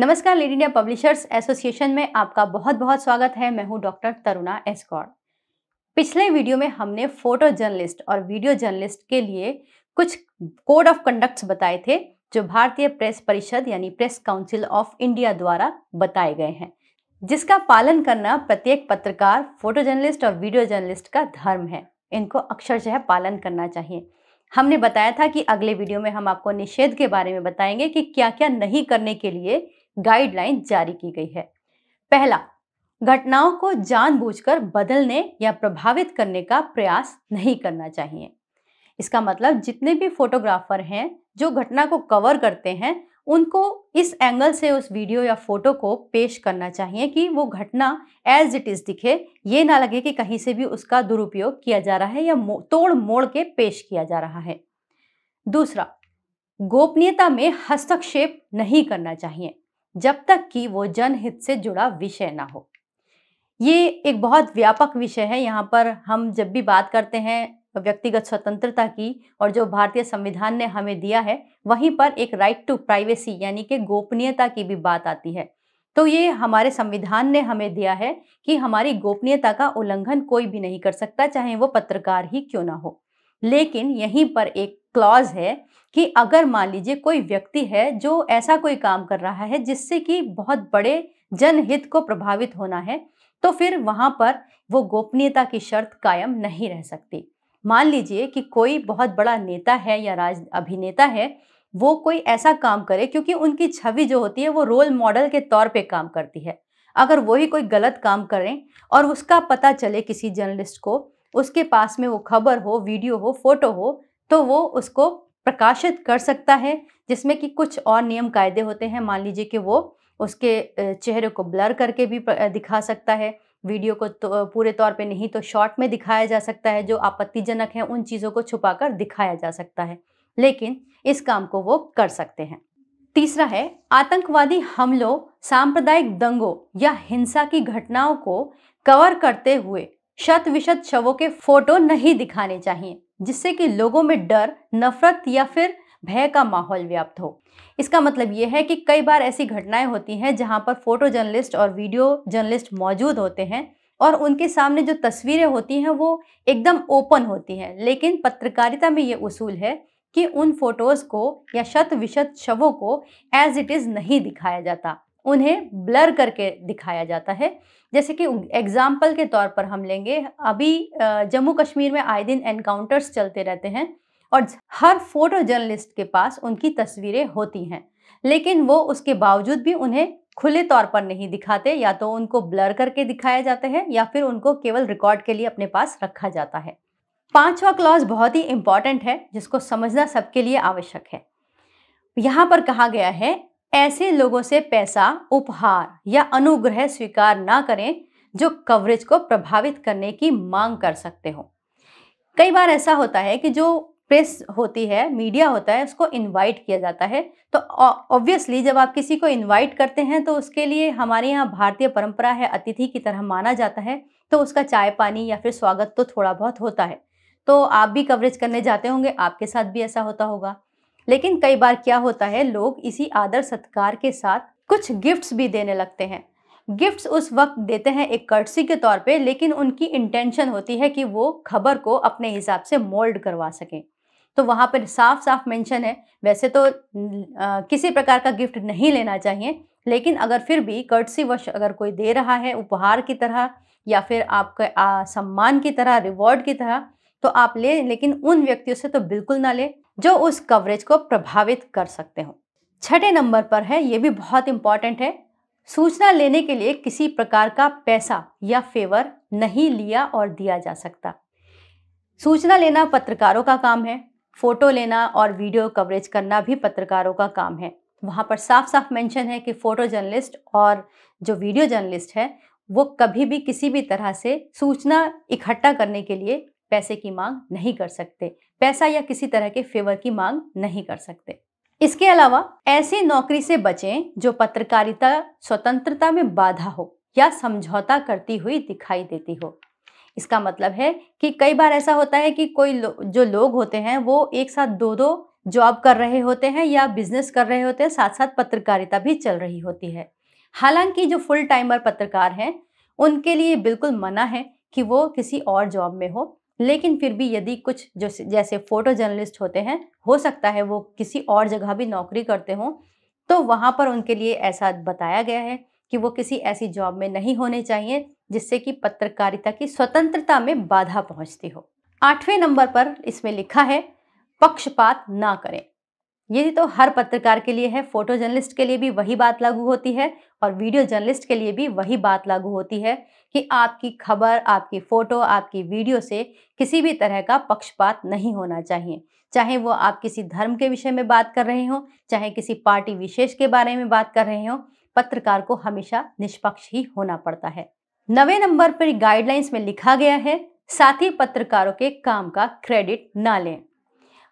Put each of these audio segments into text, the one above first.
नमस्कार lead India publishers association में आपका बहुत बहुत स्वागत है मैं हूं डॉक्टर तरुणा एस्कॉर पिछले वीडियो में हमने फोटो जर्नलिस्ट और वीडियो जर्नलिस्ट के लिए कुछ कोड ऑफ कंडक्ट बताए थे जो भारतीय प्रेस परिषद यानी प्रेस काउंसिल ऑफ इंडिया द्वारा बताए गए हैं जिसका पालन करना प्रत्येक पत्रकार फोटो जर्नलिस्ट और वीडियो जर्नलिस्ट का धर्म है इनको अक्षरशह पालन करना चाहिए हमने बताया था कि अगले वीडियो में हम आपको निषेध के बारे में बताएंगे कि क्या क्या नहीं करने के लिए गाइडलाइन जारी की गई है पहला घटनाओं को जानबूझकर बदलने या प्रभावित करने का प्रयास नहीं करना चाहिए इसका मतलब जितने भी फोटोग्राफर हैं जो घटना को कवर करते हैं उनको इस एंगल से उस वीडियो या फोटो को पेश करना चाहिए कि वो घटना एज इट इज़ दिखे ये ना लगे कि कहीं से भी उसका दुरुपयोग किया जा रहा है या तोड़ मोड़ के पेश किया जा रहा है दूसरा गोपनीयता में हस्तक्षेप नहीं करना चाहिए जब तक कि वो जनहित से जुड़ा विषय ना हो ये एक बहुत व्यापक विषय है यहाँ पर हम जब भी बात करते हैं व्यक्तिगत स्वतंत्रता की और जो भारतीय संविधान ने हमें दिया है वहीं पर एक राइट टू प्राइवेसी यानी कि गोपनीयता की भी बात आती है तो ये हमारे संविधान ने हमें दिया है कि हमारी गोपनीयता का उल्लंघन कोई भी नहीं कर सकता चाहे वो पत्रकार ही क्यों ना हो लेकिन यहीं पर एक क्लॉज है कि अगर मान लीजिए कोई व्यक्ति है जो ऐसा कोई काम कर रहा है जिससे कि बहुत बड़े जनहित को प्रभावित होना है तो फिर वहाँ पर वो गोपनीयता की शर्त कायम नहीं रह सकती मान लीजिए कि कोई बहुत बड़ा नेता है या राज अभिनेता है वो कोई ऐसा काम करे क्योंकि उनकी छवि जो होती है वो रोल मॉडल के तौर पे काम करती है अगर वही कोई गलत काम करें और उसका पता चले किसी जर्नलिस्ट को उसके पास में वो खबर हो वीडियो हो फोटो हो तो वो उसको प्रकाशित कर सकता है जिसमें कि कुछ और नियम कायदे होते हैं मान लीजिए कि वो उसके चेहरे को ब्लर करके भी दिखा सकता है वीडियो को तो पूरे तौर पे नहीं तो शॉर्ट में दिखाया जा सकता है जो आपत्तिजनक है उन चीज़ों को छुपाकर दिखाया जा सकता है लेकिन इस काम को वो कर सकते हैं तीसरा है आतंकवादी हमलों सांप्रदायिक दंगों या हिंसा की घटनाओं को कवर करते हुए शत विशत शवों के फोटो नहीं दिखाने चाहिए जिससे कि लोगों में डर नफरत या फिर भय का माहौल व्याप्त हो इसका मतलब यह है कि कई बार ऐसी घटनाएं होती हैं जहां पर फोटो जर्नलिस्ट और वीडियो जर्नलिस्ट मौजूद होते हैं और उनके सामने जो तस्वीरें होती हैं वो एकदम ओपन होती हैं लेकिन पत्रकारिता में ये उसूल है कि उन फोटोज़ को या शत विशत शवों को एज इट इज़ नहीं दिखाया जाता उन्हें ब्लर करके दिखाया जाता है जैसे कि एग्ज़ाम्पल के तौर पर हम लेंगे अभी जम्मू कश्मीर में आए दिन एनकाउंटर्स चलते रहते हैं और हर फोटो जर्नलिस्ट के पास उनकी तस्वीरें होती हैं लेकिन वो उसके बावजूद भी उन्हें खुले तौर पर नहीं दिखाते या तो उनको ब्लर करके दिखाया जाता है या फिर उनको केवल रिकॉर्ड के लिए अपने पास रखा जाता है पांचवा क्लॉज बहुत ही इंपॉर्टेंट है जिसको समझना सबके लिए आवश्यक है यहाँ पर कहा गया है ऐसे लोगों से पैसा उपहार या अनुग्रह स्वीकार ना करें जो कवरेज को प्रभावित करने की मांग कर सकते हो कई बार ऐसा होता है कि जो प्रेस होती है मीडिया होता है उसको इनवाइट किया जाता है तो ऑब्वियसली जब आप किसी को इनवाइट करते हैं तो उसके लिए हमारे यहाँ भारतीय परंपरा है अतिथि की तरह माना जाता है तो उसका चाय पानी या फिर स्वागत तो थोड़ा बहुत होता है तो आप भी कवरेज करने जाते होंगे आपके साथ भी ऐसा होता होगा लेकिन कई बार क्या होता है लोग इसी आदर सत्कार के साथ कुछ गिफ्ट्स भी देने लगते हैं गिफ्ट्स उस वक्त देते हैं एक कर्सी के तौर पे लेकिन उनकी इंटेंशन होती है कि वो खबर को अपने हिसाब से मोल्ड करवा सकें तो वहाँ पर साफ साफ मेंशन है वैसे तो आ, किसी प्रकार का गिफ्ट नहीं लेना चाहिए लेकिन अगर फिर भी कर्सी वश अगर कोई दे रहा है उपहार की तरह या फिर आपके सम्मान की तरह रिवॉर्ड की तरह तो आप लें लेकिन उन व्यक्तियों से तो बिल्कुल ना लें जो उस कवरेज को प्रभावित कर सकते हो छठे नंबर पर है ये भी बहुत इंपॉर्टेंट है सूचना लेने के लिए किसी प्रकार का पैसा या फेवर नहीं लिया और दिया जा सकता सूचना लेना पत्रकारों का काम है फोटो लेना और वीडियो कवरेज करना भी पत्रकारों का काम है वहाँ पर साफ साफ मेंशन है कि फ़ोटो जर्नलिस्ट और जो वीडियो जर्नलिस्ट है वो कभी भी किसी भी तरह से सूचना इकट्ठा करने के लिए पैसे की मांग नहीं कर सकते पैसा या किसी तरह के फेवर की मांग नहीं कर सकते इसके अलावा ऐसी नौकरी से बचें जो पत्रकारिता स्वतंत्रता में बाधा हो या समझौता करती हुई दिखाई देती हो इसका मतलब है कि कई बार ऐसा होता है कि कोई लो, जो लोग होते हैं वो एक साथ दो दो जॉब कर रहे होते हैं या बिजनेस कर रहे होते हैं साथ साथ पत्रकारिता भी चल रही होती है हालांकि जो फुल टाइमर पत्रकार हैं उनके लिए बिल्कुल मना है कि वो किसी और जॉब में हो लेकिन फिर भी यदि कुछ जो जैसे फोटो जर्नलिस्ट होते हैं हो सकता है वो किसी और जगह भी नौकरी करते हों तो वहाँ पर उनके लिए ऐसा बताया गया है कि वो किसी ऐसी जॉब में नहीं होने चाहिए जिससे कि पत्रकारिता की स्वतंत्रता में बाधा पहुँचती हो आठवें नंबर पर इसमें लिखा है पक्षपात ना करें यदि तो हर पत्रकार के लिए है फोटो जर्नलिस्ट के लिए भी वही बात लागू होती है और वीडियो जर्नलिस्ट के लिए भी वही बात लागू होती है कि आपकी खबर आपकी फ़ोटो आपकी वीडियो से किसी भी तरह का पक्षपात नहीं होना चाहिए चाहे वो आप किसी धर्म के विषय में बात कर रहे हों चाहे किसी पार्टी विशेष के बारे में बात कर रहे हों पत्रकार को हमेशा निष्पक्ष ही होना पड़ता है नवे नंबर पर गाइडलाइंस में लिखा गया है साथ ही पत्रकारों के काम का क्रेडिट ना लें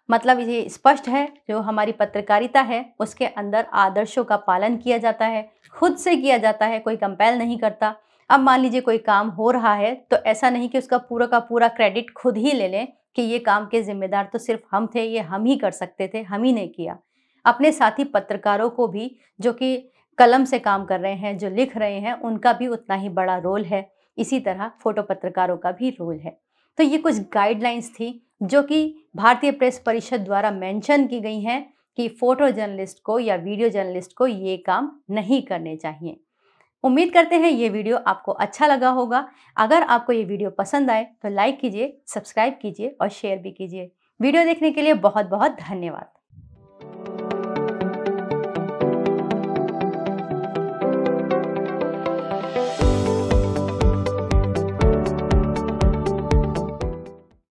मतलब ये स्पष्ट है जो हमारी पत्रकारिता है उसके अंदर आदर्शों का पालन किया जाता है खुद से किया जाता है कोई कंपेल नहीं करता अब मान लीजिए कोई काम हो रहा है तो ऐसा नहीं कि उसका पूरा का पूरा क्रेडिट खुद ही ले लें कि ये काम के जिम्मेदार तो सिर्फ हम थे ये हम ही कर सकते थे हम ही ने किया अपने साथी पत्रकारों को भी जो कि कलम से काम कर रहे हैं जो लिख रहे हैं उनका भी उतना ही बड़ा रोल है इसी तरह फोटो पत्रकारों का भी रोल है तो ये कुछ गाइडलाइंस थी जो कि भारतीय प्रेस परिषद द्वारा मेंशन की गई हैं कि फ़ोटो जर्नलिस्ट को या वीडियो जर्नलिस्ट को ये काम नहीं करने चाहिए उम्मीद करते हैं ये वीडियो आपको अच्छा लगा होगा अगर आपको ये वीडियो पसंद आए तो लाइक कीजिए सब्सक्राइब कीजिए और शेयर भी कीजिए वीडियो देखने के लिए बहुत बहुत धन्यवाद